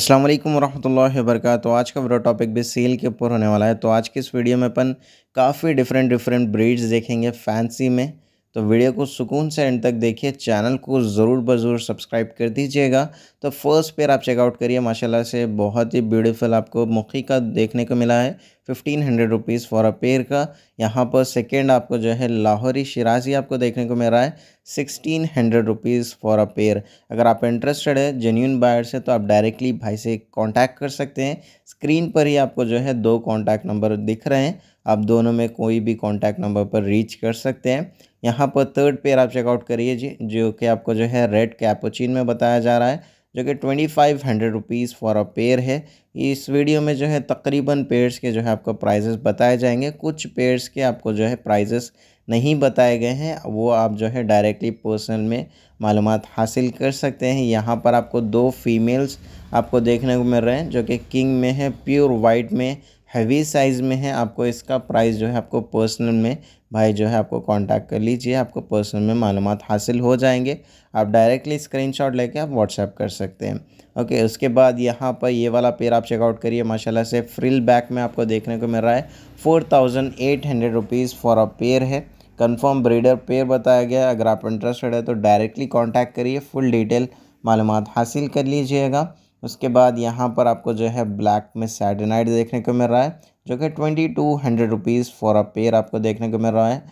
अस्सलाम वालेकुम वरहमतुल्लाहि वबरकत आज का बड़ा टॉपिक भी सेल के ऊपर होने वाला है तो आज के इस वीडियो में अपन काफ़ी डिफरेंट डिफरेंट ब्रीड्स देखेंगे फैंसी में तो वीडियो को सुकून से एंड तक देखिए चैनल को ज़रूर बज़रूर सब्सक्राइब कर दीजिएगा तो फर्स्ट पेयर आप चेकआउट करिए माशाल्लाह से बहुत ही ब्यूटीफुल आपको मुखी का देखने को मिला है fifteen hundred rupees for a pair का यहाँ पर सेकेंड आपको जो है लाहौरी शिराजी आपको देखने को मिल रहा है sixteen hundred rupees for a pair अगर आप इंटरेस्टेड है जेन्यून बायर से तो आप डायरेक्टली भाई से कॉन्टैक्ट कर सकते हैं स्क्रीन पर ही आपको जो है दो कॉन्टैक्ट नंबर दिख रहे हैं आप दोनों में कोई भी कॉन्टैक्ट नंबर पर रीच कर सकते हैं यहाँ पर थर्ड पेयर आप चेकआउट करिए जी जो कि आपको जो है रेड कैपोचिन में बताया जा रहा है जो कि twenty five hundred rupees for a pair है इस वीडियो में जो है तकरीबन पेयर्स के जो है आपको प्राइजेस बताए जाएंगे कुछ पेयर्स के आपको जो है प्राइजेस नहीं बताए गए हैं वो आप जो है डायरेक्टली पर्सनल में मालूम हासिल कर सकते हैं यहाँ पर आपको दो फीमेल्स आपको देखने को मिल रहे हैं जो कि किंग में है प्योर वाइट में हैवी साइज़ में है आपको इसका प्राइस जो है आपको पर्सनल में भाई जो है आपको कांटेक्ट कर लीजिए आपको पर्सनल में मालूम हासिल हो जाएंगे आप डायरेक्टली स्क्रीनशॉट लेके आप व्हाट्सएप कर सकते हैं ओके उसके बाद यहाँ पर ये वाला पेयर आप चेकआउट करिए माशाल्लाह से फ्रिल बैक में आपको देखने को मिल रहा है four thousand eight hundred rupees for a pair है कन्फर्म ब्रीडर पेयर बताया गया अगर आप इंटरेस्टेड है तो डायरेक्टली कॉन्टैक्ट करिए फुल डिटेल मालूम हासिल कर लीजिएगा उसके बाद यहाँ पर आपको जो है ब्लैक में सैटेनाइट देखने को मिल रहा है जो कि twenty two hundred rupees for a pair आपको देखने को मिल रहा है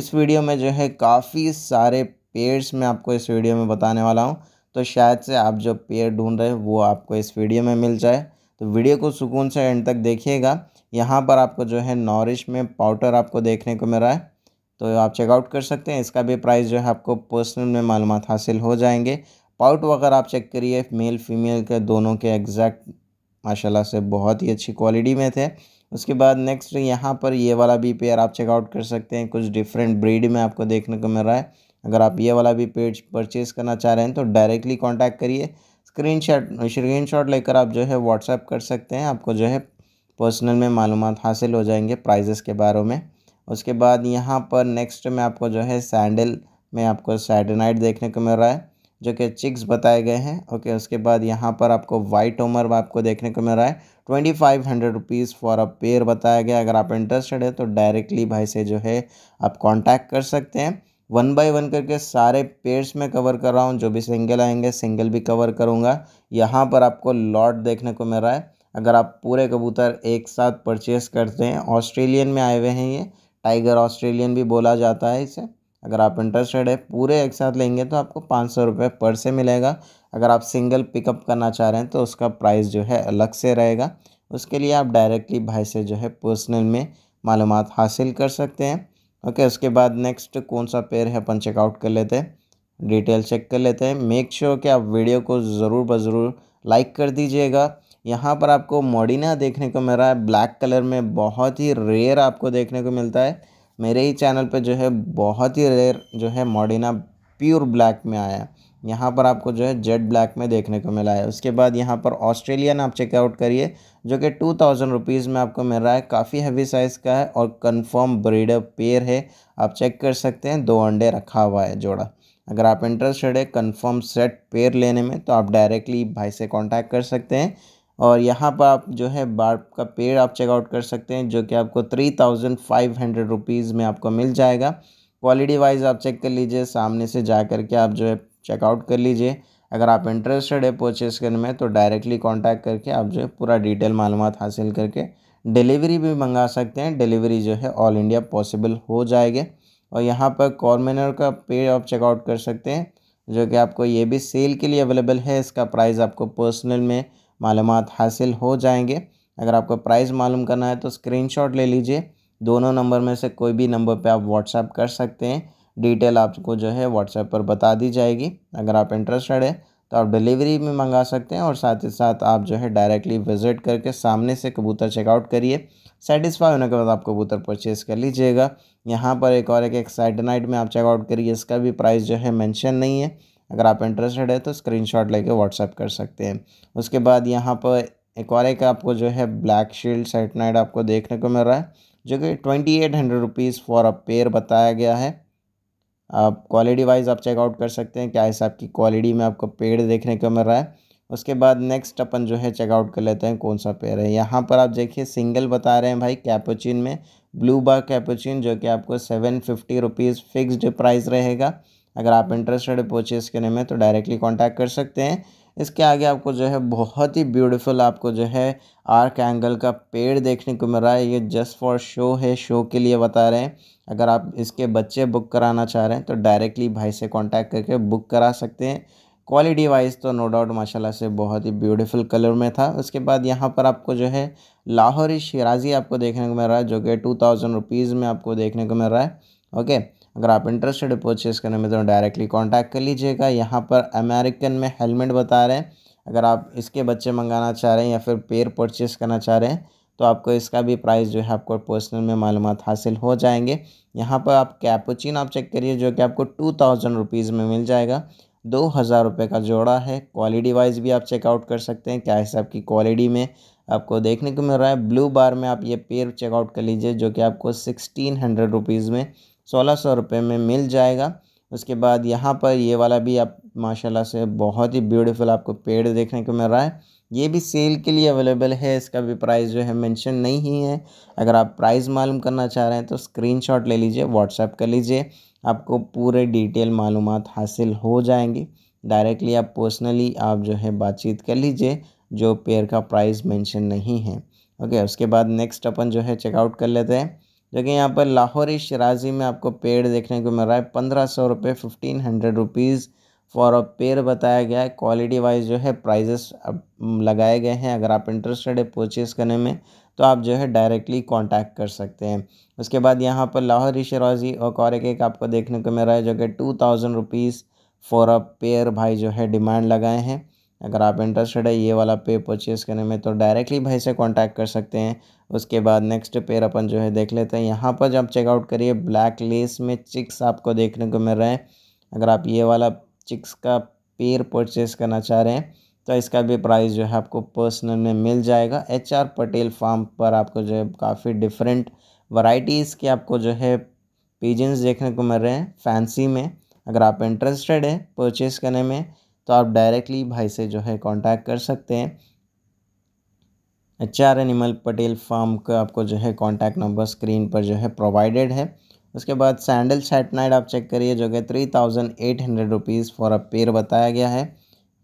इस वीडियो में जो है काफ़ी सारे पेयर्स में आपको इस वीडियो में बताने वाला हूँ तो शायद से आप जो पेयर ढूंढ रहे हैं वो आपको इस वीडियो में मिल जाए तो वीडियो को सुकून से एंड तक देखिएगा यहाँ पर आपको जो है नॉरिश में पाउडर आपको देखने को मिल रहा है तो आप चेकआउट कर सकते हैं इसका भी प्राइस जो है आपको पर्सनल में मालूम हासिल हो जाएंगे पाउट वगैरह आप चेक करिए मेल फीमेल के दोनों के एग्जैक्ट माशाल्लाह से बहुत ही अच्छी क्वालिटी में थे उसके बाद नेक्स्ट यहाँ पर ये वाला भी पेयर आप चेकआउट कर सकते हैं कुछ डिफरेंट ब्रीड में आपको देखने को मिल रहा है अगर आप ये वाला भी पेज परचेज़ करना चाह रहे हैं तो डायरेक्टली कॉन्टैक्ट करिए स्क्रीन शॉट स्क्रीन शॉट लेकर आप जो है व्हाट्सएप कर सकते हैं आपको जो है पर्सनल में मालूम हासिल हो जाएंगे प्राइजेस के बारे में उसके बाद यहाँ पर नेक्स्ट में आपको जो है सैंडल में आपको सैटेनाइट देखने को मिल रहा है जो कि चिक्स बताए गए हैं ओके उसके बाद यहाँ पर आपको वाइट ओमर आपको देखने को मिल रहा है twenty five hundred rupees for a pair बताया गया अगर आप इंटरेस्टेड है तो डायरेक्टली भाई से जो है आप कांटेक्ट कर सकते हैं वन बाय वन करके सारे पेयर्स में कवर कर रहा हूँ जो भी सिंगल आएंगे सिंगल भी कवर करूँगा यहाँ पर आपको लॉट देखने को मिल रहा है अगर आप पूरे कबूतर एक साथ परचेस करते हैं ऑस्ट्रेलियन में आए हुए हैं ये टाइगर ऑस्ट्रेलियन भी बोला जाता है इसे अगर आप इंटरेस्टेड है पूरे एक साथ लेंगे तो आपको पाँच सौ रुपये पर से मिलेगा अगर आप सिंगल पिकअप करना चाह रहे हैं तो उसका प्राइस जो है अलग से रहेगा उसके लिए आप डायरेक्टली भाई से जो है पर्सनल में मालूम हासिल कर सकते हैं ओके उसके बाद नेक्स्ट कौन सा पेयर है अपन चेकआउट कर लेते हैं डिटेल चेक कर लेते हैं मेक श्योर sure कि आप वीडियो को ज़रूर ब ज़रूर लाइक कर दीजिएगा यहाँ पर आपको मोडिना देखने को मिल रहा है ब्लैक कलर में बहुत ही रेयर आपको देखने को मिलता है मेरे ही चैनल पे जो है बहुत ही रेयर जो है मॉडिना प्योर ब्लैक में आया है यहाँ पर आपको जो है जेड ब्लैक में देखने को मिला है उसके बाद यहाँ पर ऑस्ट्रेलियन आप चेकआउट करिए जो कि टू थाउजेंड रुपीज़ में आपको मिल रहा है काफ़ी हैवी साइज़ का है और कंफर्म ब्रीडर पेयर है आप चेक कर सकते हैं दो अंडे रखा हुआ है जोड़ा अगर आप इंटरेस्टेड है कंफर्म सेट पेयर लेने में तो आप डायरेक्टली भाई से कॉन्टैक्ट कर सकते हैं और यहाँ पर आप जो है बार्ब का पेड़ आप चेकआउट कर सकते हैं जो कि आपको three thousand five hundred rupees में आपको मिल जाएगा क्वालिटी वाइज आप चेक कर लीजिए सामने से जा कर के आप जो है चेकआउट कर लीजिए अगर आप इंटरेस्टेड है परचेस करने में तो डायरेक्टली कॉन्टैक्ट करके आप जो है पूरा डिटेल मालूम हासिल करके डिलीवरी भी मंगा सकते हैं डिलीवरी जो है ऑल इंडिया पॉसिबल हो जाएगी और यहाँ पर कॉर्मेनर का पेड़ आप चेकआउट कर सकते हैं जो कि आपको ये भी सेल के लिए अवेलेबल है इसका प्राइस आपको पर्सनल में मालूम हासिल हो जाएंगे अगर आपको प्राइस मालूम करना है तो स्क्रीनशॉट ले लीजिए दोनों नंबर में से कोई भी नंबर पे आप व्हाट्सएप कर सकते हैं डिटेल आपको जो है व्हाट्सएप पर बता दी जाएगी अगर आप इंटरेस्टेड है तो आप डिलीवरी भी मंगा सकते हैं और साथ ही साथ आप जो है डायरेक्टली विजिट करके सामने से कबूतर चेकआउट करिए सेटिस्फाई होने के बाद आप कबूतर परचेज़ कर लीजिएगा यहाँ पर एक और एक, एक नाइट में आप चेकआउट करिए इसका भी प्राइस जो है मेंशन नहीं है अगर आप इंटरेस्टेड है तो स्क्रीनशॉट लेके व्हाट्सअप कर सकते हैं उसके बाद यहाँ पर एक और एक आपको जो है ब्लैक शील्ड सेट नाइट आपको देखने को मिल रहा है जो कि twenty eight hundred rupees for a pair बताया गया है आप क्वालिटी वाइज आप चेकआउट कर सकते हैं क्या हिसाब की क्वालिटी में आपको पेड़ देखने को मिल रहा है उसके बाद नेक्स्ट अपन जो है चेकआउट कर लेते हैं कौन सा पेयर है यहाँ पर आप देखिए सिंगल बता रहे हैं भाई कैपोचिन में ब्लू बार कैपोचिन जो कि आपको seven fifty rupees fixed price रहेगा अगर आप इंटरेस्टेड है परचेज़ करने में तो डायरेक्टली कॉन्टैक्ट कर सकते हैं इसके आगे आपको जो है बहुत ही ब्यूटीफुल आपको जो है आर्क एंगल का पेड़ देखने को मिल रहा है ये जस्ट फॉर शो है शो के लिए बता रहे हैं अगर आप इसके बच्चे बुक कराना चाह रहे हैं तो डायरेक्टली भाई से कॉन्टैक्ट करके बुक करा सकते हैं क्वालिटी वाइज तो नो डाउट माशाल्लाह से बहुत ही ब्यूटीफुल कलर में था उसके बाद यहाँ पर आपको जो है लाहौरी शराजी आपको देखने को मिल रहा है जो कि टू थाउजेंड रुपीज़ में आपको देखने को मिल रहा है ओके अगर आप इंटरेस्टेड है परचेज़ करने में तो डायरेक्टली कॉन्टैक्ट कर लीजिएगा यहाँ पर अमेरिकन में हेलमेट बता रहे हैं अगर आप इसके बच्चे मंगाना चाह रहे हैं या फिर पेयर परचेस करना चाह रहे हैं तो आपको इसका भी प्राइस जो है आपको पर्सनल में मालूम हासिल हो जाएंगे यहाँ पर आप कैपोचिन आप चेक करिए जो कि आपको टू थाउजेंड रुपीज़ में मिल जाएगा दो हज़ार रुपये का जोड़ा है क्वालिटी वाइज भी आप चेकआउट कर सकते हैं क्या हिसाब की क्वालिटी में आपको देखने को मिल रहा है ब्लू बार में आप ये पेयर चेकआउट कर लीजिए जो कि आपको सिक्सटीन हंड्रेड रुपीज़ में सोलह सौ रुपये में मिल जाएगा उसके बाद यहाँ पर ये वाला भी आप माशाल्लाह से बहुत ही ब्यूटीफुल आपको पेड़ देखने को मिल रहा है ये भी सेल के लिए अवेलेबल है इसका भी प्राइस जो है मेंशन नहीं ही है अगर आप प्राइस मालूम करना चाह रहे हैं तो स्क्रीनशॉट ले लीजिए व्हाट्सएप कर लीजिए आपको पूरे डिटेल मालूम हासिल हो जाएंगी डायरेक्टली आप पर्सनली आप जो है बातचीत कर लीजिए जो पेड़ का प्राइस मैंशन नहीं है ओके उसके बाद नेक्स्ट अपन जो है चेकआउट कर लेते हैं कि यहाँ पर लाहौरी शराजी में आपको पेड़ देखने को मिल रहा है पंद्रह सौ रुपये fifteen hundred rupees for a pair बताया गया है क्वालिटी वाइज जो है प्राइजेस लगाए गए हैं अगर आप इंटरेस्टेड है परचेस करने में तो आप जो है डायरेक्टली कांटेक्ट कर सकते हैं उसके बाद यहाँ पर लाहौरी शराजी और कॉरे केक आपको देखने को मिल रहा है जो कि two thousand rupees for a pair भाई जो है डिमांड लगाए हैं अगर आप इंटरेस्टेड है ये वाला पे परचेस करने में तो डायरेक्टली भाई से कांटेक्ट कर सकते हैं उसके बाद नेक्स्ट पेयर अपन जो है देख लेते हैं यहाँ पर जब चेकआउट करिए ब्लैक लेस में चिक्स आपको देखने को मिल रहे हैं अगर आप ये वाला चिक्स का पेयर परचेस करना चाह रहे हैं तो इसका भी प्राइस जो है आपको पर्सनल में मिल जाएगा एच आर पटेल फार्म पर आपको जो है काफ़ी डिफरेंट वराइटीज़ के आपको जो है पीजेंस देखने को मिल रहे हैं फैंसी में अगर आप इंटरेस्टेड है परचेस करने में तो आप डायरेक्टली भाई से जो है कांटेक्ट कर सकते हैं H R animal Patel farm का आपको जो है कांटेक्ट नंबर स्क्रीन पर जो है प्रोवाइडेड है उसके बाद सैंडल नाइट आप चेक करिए जो कि three thousand eight hundred rupees for a pair बताया गया है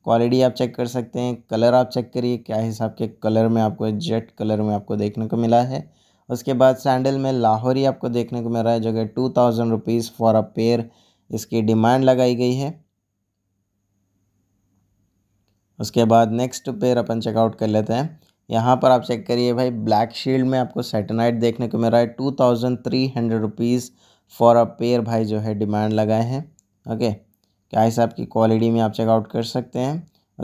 क्वालिटी आप चेक कर सकते हैं कलर आप चेक करिए क्या हिसाब के कलर में आपको जेट कलर में आपको देखने को मिला है उसके बाद सैंडल में लाहौरी आपको देखने को मिल रहा है जो कि two thousand rupees for a pair इसकी डिमांड लगाई गई है उसके बाद नेक्स्ट पेयर अपन चेकआउट कर लेते हैं यहाँ पर आप चेक करिए भाई ब्लैक शील्ड में आपको सेटेनाइट देखने को मिल रहा है two thousand three hundred rupees for a pair भाई जो है डिमांड लगाए हैं ओके क्या हिसाब की क्वालिटी में आप चेकआउट कर सकते हैं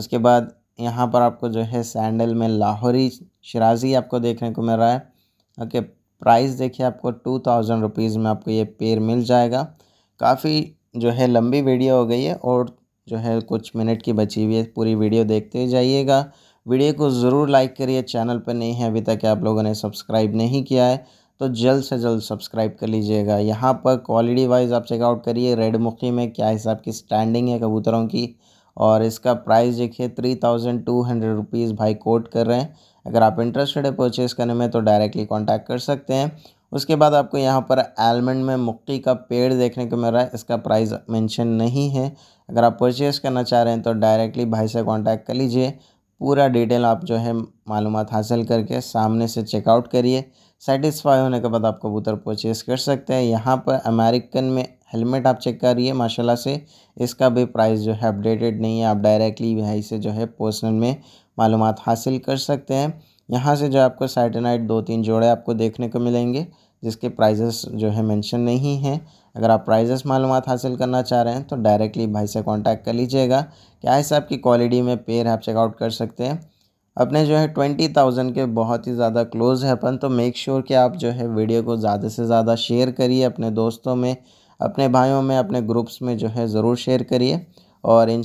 उसके बाद यहाँ पर आपको जो है सैंडल में लाहौरी शराजी आपको देखने को मिल रहा है ओके प्राइस देखिए आपको टू थाउजेंड रुपीज़ में आपको ये पेयर मिल जाएगा काफ़ी जो है लंबी वीडियो हो गई है और जो है कुछ मिनट की बची हुई है पूरी वीडियो देखते जाइएगा वीडियो को ज़रूर लाइक करिए चैनल पर नहीं है अभी तक आप लोगों ने सब्सक्राइब नहीं किया है तो जल्द से जल्द सब्सक्राइब कर लीजिएगा यहाँ पर क्वालिटी वाइज आप चेकआउट करिए रेड मुखी में क्या हिसाब की स्टैंडिंग है कबूतरों की और इसका प्राइस देखिए three thousand two hundred rupees भाई कोट कर रहे हैं अगर आप इंटरेस्टेड है परचेज़ करने में तो डायरेक्टली कॉन्टैक्ट कर सकते हैं उसके बाद आपको यहाँ पर आलमंड में मक्की का पेड़ देखने को मिल रहा है इसका प्राइस मेंशन नहीं है अगर आप परचेस करना चाह रहे हैं तो डायरेक्टली भाई से कांटेक्ट कर लीजिए पूरा डिटेल आप जो है मालूम हासिल करके सामने से चेकआउट करिए सेटिस्फाई होने के बाद आप कबूतर परचेस कर सकते हैं यहाँ पर अमेरिकन में हेलमेट आप चेक करिए माशाला से इसका भी प्राइस जो है अपडेटेड नहीं है आप डायरेक्टली भाई से जो है पर्सनल में मालूम हासिल कर सकते हैं यहाँ से जो आपको साइटेनाइट दो तीन जोड़े आपको देखने को मिलेंगे जिसके प्राइजेस जो है मेंशन नहीं हैं अगर आप प्राइजेस मालूम हासिल करना चाह रहे हैं तो डायरेक्टली भाई से कांटेक्ट कर लीजिएगा क्या इस आपकी क्वालिटी में पेयर आप चेकआउट कर सकते हैं अपने जो है ट्वेंटी थाउजेंड के बहुत ही ज़्यादा क्लोज है अपन तो मेक श्योर sure कि आप जो है वीडियो को ज़्यादा से ज़्यादा शेयर करिए अपने दोस्तों में अपने भाइयों में अपने ग्रुप्स में जो है ज़रूर शेयर करिए और इन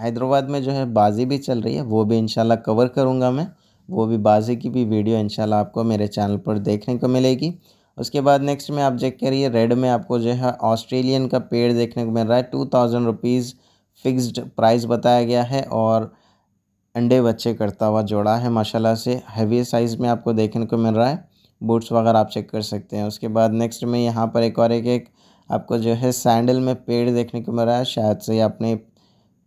हैदराबाद में जो है बाजी भी चल रही है वो भी इन कवर करूँगा मैं वो भी बाजी की भी वीडियो इंशाल्लाह आपको मेरे चैनल पर देखने को मिलेगी उसके बाद नेक्स्ट में आप चेक करिए रेड में आपको जो है ऑस्ट्रेलियन का पेड़ देखने को मिल रहा है two thousand rupees fixed price बताया गया है और अंडे बच्चे करता हुआ जोड़ा है माशाल्लाह से हैवी साइज़ में आपको देखने को मिल रहा है बूट्स वगैरह आप चेक कर सकते हैं उसके बाद नेक्स्ट में यहाँ पर एक और एक एक आपको जो है सैंडल में पेड़ देखने को मिल रहा है शायद से आपने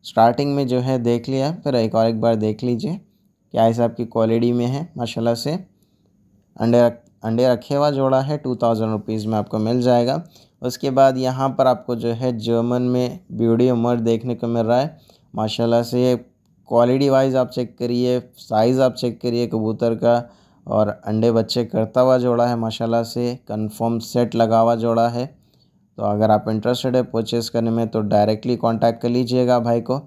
स्टार्टिंग में जो है देख लिया फिर एक और एक बार देख लीजिए क्या है साहब की क्वालिटी में है माशाल्लाह से अंडे अंडे रखे हुआ जोड़ा है टू थाउजेंड रुपीज़ में आपको मिल जाएगा उसके बाद यहाँ पर आपको जो है जर्मन में ब्यूटी उमर देखने को मिल रहा है माशाल्लाह से क्वालिटी वाइज आप चेक करिए साइज़ आप चेक करिए कबूतर का और अंडे बच्चे करता हुआ जोड़ा है माशाल्लाह से कंफर्म सेट लगा हुआ जोड़ा है तो अगर आप इंटरेस्टेड है परचेस करने में तो डायरेक्टली कांटेक्ट कर लीजिएगा भाई को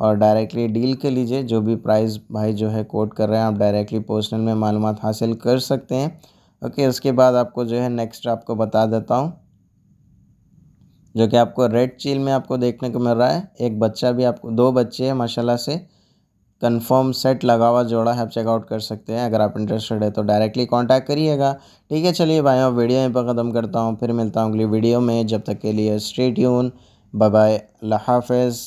और डायरेक्टली डील के लीजिए जो भी प्राइस भाई जो है कोट कर रहे हैं आप डायरेक्टली पर्सनल में मालूम हासिल कर सकते हैं ओके उसके बाद आपको जो है नेक्स्ट आपको बता देता हूँ जो कि आपको रेड चील में आपको देखने को मिल रहा है एक बच्चा भी आपको दो बच्चे हैं माशाला से कंफर्म सेट लगा हुआ जोड़ा है आप चेकआउट कर सकते हैं अगर आप इंटरेस्टेड है तो डायरेक्टली कांटेक्ट करिएगा ठीक है चलिए भाई मैं वीडियो यहीं पर ख़त्म करता हूँ फिर मिलता हूँ अगली वीडियो में जब तक के लिए स्ट्रीट यून बाय बाय हाफिज़